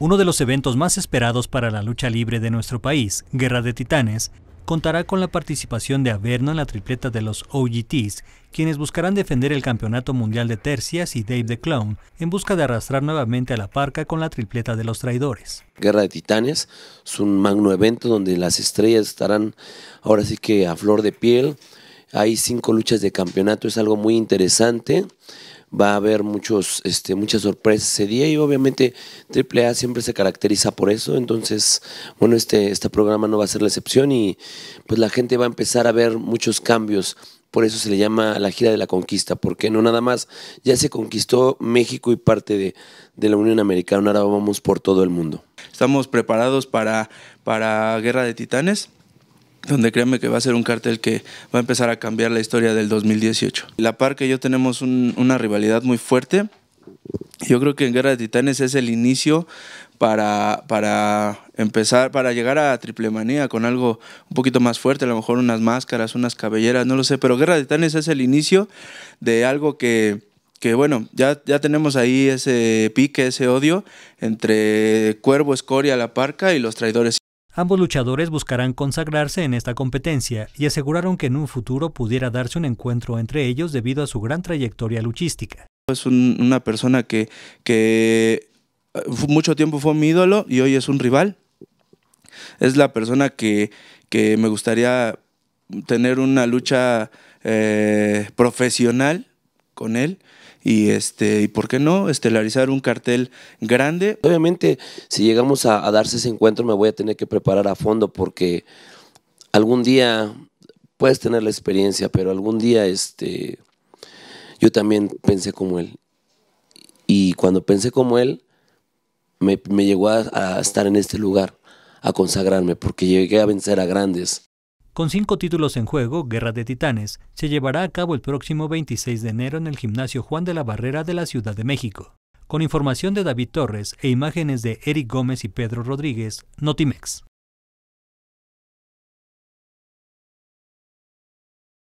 Uno de los eventos más esperados para la lucha libre de nuestro país, Guerra de Titanes, contará con la participación de Averno en la tripleta de los OGTs, quienes buscarán defender el Campeonato Mundial de Tercias y Dave the Clown en busca de arrastrar nuevamente a la parca con la tripleta de los traidores. Guerra de Titanes es un magno evento donde las estrellas estarán ahora sí que a flor de piel. Hay cinco luchas de campeonato, es algo muy interesante va a haber muchos, este, muchas sorpresas ese día y obviamente AAA siempre se caracteriza por eso, entonces, bueno, este, este programa no va a ser la excepción y pues la gente va a empezar a ver muchos cambios. Por eso se le llama la gira de la conquista, porque no nada más ya se conquistó México y parte de, de la Unión Americana, ahora vamos por todo el mundo. ¿Estamos preparados para, para Guerra de Titanes? donde créanme que va a ser un cartel que va a empezar a cambiar la historia del 2018. La Parca y yo tenemos una rivalidad muy fuerte. Yo creo que en Guerra de Titanes es el inicio para, para empezar, para llegar a Triple Manía con algo un poquito más fuerte, a lo mejor unas máscaras, unas cabelleras, no lo sé, pero Guerra de Titanes es el inicio de algo que, bueno, ya, ya tenemos ahí ese pique, ese odio entre Cuervo, Escoria, La Parca y los traidores. Ambos luchadores buscarán consagrarse en esta competencia y aseguraron que en un futuro pudiera darse un encuentro entre ellos debido a su gran trayectoria luchística. Es una persona que, eh, mucho tiempo fue mi ídolo y hoy es un rival. Es la persona que, me gustaría tener una lucha eh, profesional con él y este y por qué no estelarizar un cartel grande. Obviamente, si llegamos a, darse ese encuentro, me voy a tener que preparar a fondo porque algún día puedes tener la experiencia, pero algún día este yo también pensé como él. Y cuando pensé como él, me, llegó a, a estar en este lugar, a consagrarme, porque llegué a vencer a grandes. Con cinco títulos en juego, Guerra de Titanes se llevará a cabo el próximo 26 de enero en el Gimnasio Juan de la Barrera de la Ciudad de México. Con información de David Torres e imágenes de Eric Gómez y Pedro Rodríguez, Notimex.